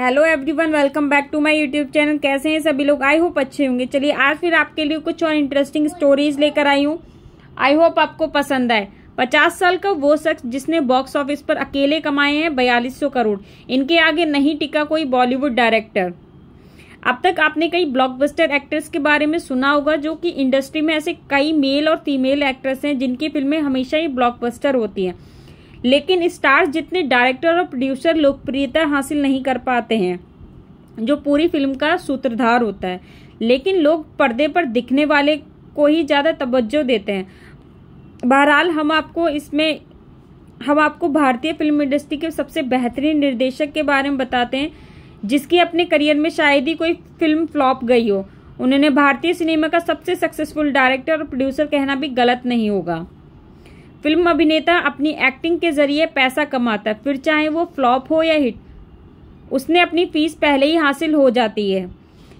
hello everyone welcome back to my YouTube channel कैसे हैं सभी लोग आई होप अच्छे होंगे चलिए आज फिर आपके लिए कुछ और इंटरेस्टिंग स्टोरीज लेकर आई हूँ आई होप आपको पसंद आए पचास साल का वो शख्स जिसने बॉक्स ऑफिस पर अकेले कमाए हैं बयालीस करोड़ इनके आगे नहीं टिका कोई बॉलीवुड डायरेक्टर अब तक आपने कई ब्लॉकबस्टर एक्टर्स के बारे में सुना होगा जो कि इंडस्ट्री में ऐसे कई मेल और फीमेल एक्टर्स हैं जिनकी फिल्में हमेशा ही ब्लॉकबस्टर होती हैं लेकिन स्टार्स जितने डायरेक्टर और प्रोड्यूसर लोकप्रियता हासिल नहीं कर पाते हैं जो पूरी फिल्म का सूत्रधार होता है लेकिन लोग पर्दे पर दिखने वाले को ही ज़्यादा तवज्जो देते हैं बहरहाल हम आपको इसमें हम आपको भारतीय फिल्म इंडस्ट्री के सबसे बेहतरीन निर्देशक के बारे में बताते हैं जिसकी अपने करियर में शायद ही कोई फिल्म फ्लॉप गई हो उन्होंने भारतीय सिनेमा का सबसे सक्सेसफुल डायरेक्टर और प्रोड्यूसर कहना भी गलत नहीं होगा फिल्म अभिनेता अपनी एक्टिंग के जरिए पैसा कमाता है फिर चाहे वो फ्लॉप हो या हिट उसने अपनी फीस पहले ही हासिल हो जाती है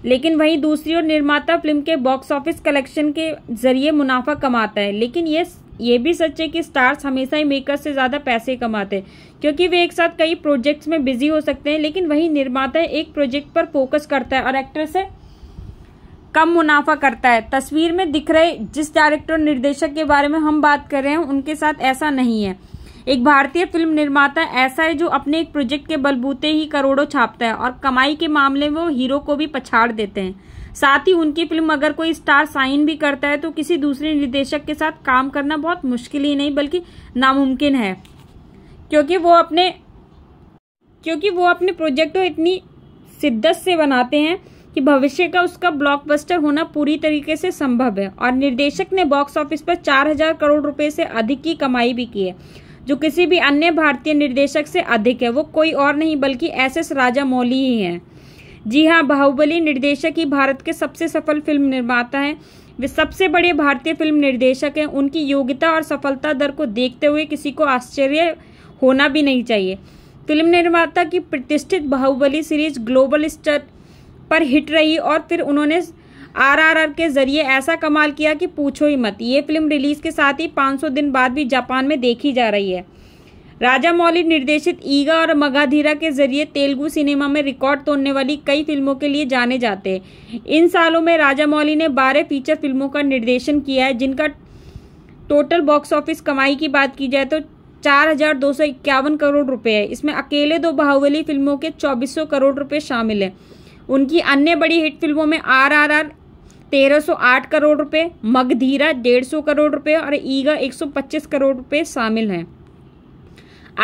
लेकिन वहीं दूसरी ओर निर्माता फिल्म के बॉक्स ऑफिस कलेक्शन के जरिए मुनाफा कमाता है लेकिन ये ये भी सच है कि स्टार्स हमेशा ही मेकर से ज़्यादा पैसे कमाते हैं क्योंकि वे एक साथ कई प्रोजेक्ट्स में बिजी हो सकते हैं लेकिन वहीं निर्माता एक प्रोजेक्ट पर फोकस करता है और एक्ट्रेस है कम मुनाफा करता है तस्वीर में दिख रहे जिस डायरेक्टर निर्देशक के बारे में हम बात कर रहे हैं उनके साथ ऐसा नहीं है एक भारतीय फिल्म निर्माता ऐसा है जो अपने एक प्रोजेक्ट के बलबूते ही करोड़ों छापता है और कमाई के मामले में वो हीरो को भी पछाड़ देते हैं साथ ही उनकी फिल्म अगर कोई स्टार साइन भी करता है तो किसी दूसरे निर्देशक के साथ काम करना बहुत मुश्किल ही नहीं बल्कि नामुमकिन है क्योंकि वो अपने क्योंकि वो अपने प्रोजेक्ट को इतनी शिद्दत से बनाते हैं कि भविष्य का उसका ब्लॉकबस्टर होना पूरी तरीके से संभव है और निर्देशक ने बॉक्स ऑफिस पर 4000 करोड़ रुपए से अधिक की कमाई भी की है जो किसी भी अन्य भारतीय निर्देशक से अधिक है वो कोई और नहीं बल्कि एस एस मौली ही हैं जी हाँ बाहुबली निर्देशक ही भारत के सबसे सफल फिल्म निर्माता है वे सबसे बड़े भारतीय फिल्म निर्देशक हैं उनकी योग्यता और सफलता दर को देखते हुए किसी को आश्चर्य होना भी नहीं चाहिए फिल्म निर्माता की प्रतिष्ठित बाहुबली सीरीज ग्लोबल स्टर पर हिट रही और फिर उन्होंने आरआरआर के जरिए ऐसा कमाल किया कि पूछो ही मत ये फिल्म रिलीज के साथ ही 500 दिन बाद भी जापान में देखी जा रही है राजा मौली निर्देशित ईगा और मगाधीरा के जरिए तेलुगु सिनेमा में रिकॉर्ड तोड़ने वाली कई फिल्मों के लिए जाने जाते हैं इन सालों में राजा मौली ने बारह फीचर फिल्मों का निर्देशन किया है जिनका टोटल बॉक्स ऑफिस कमाई की बात की जाए तो चार हजार दो सौ इक्यावन करोड़ रुपए है इसमें अकेले दो बाहुबली फिल्मों के चौबीस सौ करोड़ रुपए शामिल हैं उनकी अन्य बड़ी हिट फिल्मों में आर आर आर तेरह सौ आठ करोड़ रुपए मगधीरा डेढ़ सौ करोड़ रुपए और ईगा एक सौ पच्चीस करोड़ रुपए शामिल हैं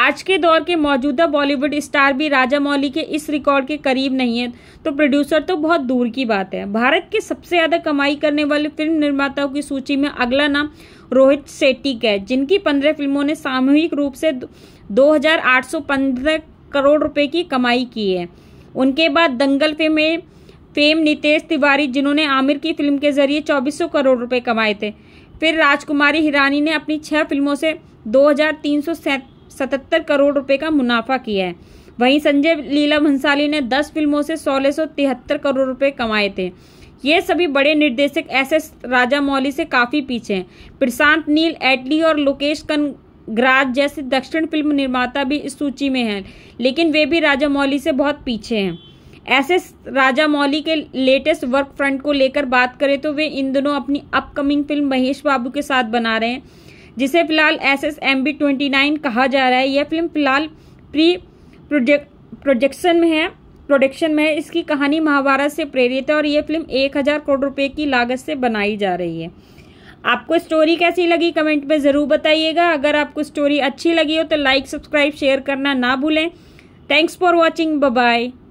आज के दौर के मौजूदा बॉलीवुड स्टार भी राजा मौली के इस रिकॉर्ड के करीब नहीं है तो प्रोड्यूसर तो बहुत दूर की बात है भारत के सबसे ज़्यादा कमाई करने वाले फिल्म निर्माताओं की सूची में अगला नाम रोहित शेट्टी का है जिनकी पंद्रह फिल्मों ने सामूहिक रूप से दो करोड़ रुपए की कमाई की है उनके बाद दंगल फिल्म में फेम नितेश तिवारी जिन्होंने आमिर की फिल्म के जरिए 2400 करोड़ रुपए कमाए थे फिर राजकुमारी हिरानी ने अपनी छह फिल्मों से 2377 करोड़ रुपए का मुनाफा किया है वहीं संजय लीला भंसाली ने 10 फिल्मों से सोलह करोड़ रुपए कमाए थे ये सभी बड़े निर्देशक एस एस राजा मौली से काफ़ी पीछे हैं प्रशांत नील एटली और लोकेश कन ग्राज जैसे दक्षिण फिल्म निर्माता भी इस सूची में हैं लेकिन वे भी राजा मौली से बहुत पीछे हैं ऐसे राजा मौली के लेटेस्ट वर्क फ्रंट को लेकर बात करें तो वे इन दोनों अपनी अपकमिंग फिल्म महेश बाबू के साथ बना रहे हैं जिसे फिलहाल S S M B twenty nine कहा जा रहा है यह फिल्म फिलहाल प्री प्रोजेक्शन में है प्रोडक्शन में है इसकी कहानी महाभारत से प्रेरित है और यह फिल्म एक हज़ार करोड़ रुपए की लागत से बनाई जा रही है आपको स्टोरी कैसी लगी कमेंट में ज़रूर बताइएगा अगर आपको स्टोरी अच्छी लगी हो तो लाइक सब्सक्राइब शेयर करना ना भूलें थैंक्स फॉर वॉचिंग बाय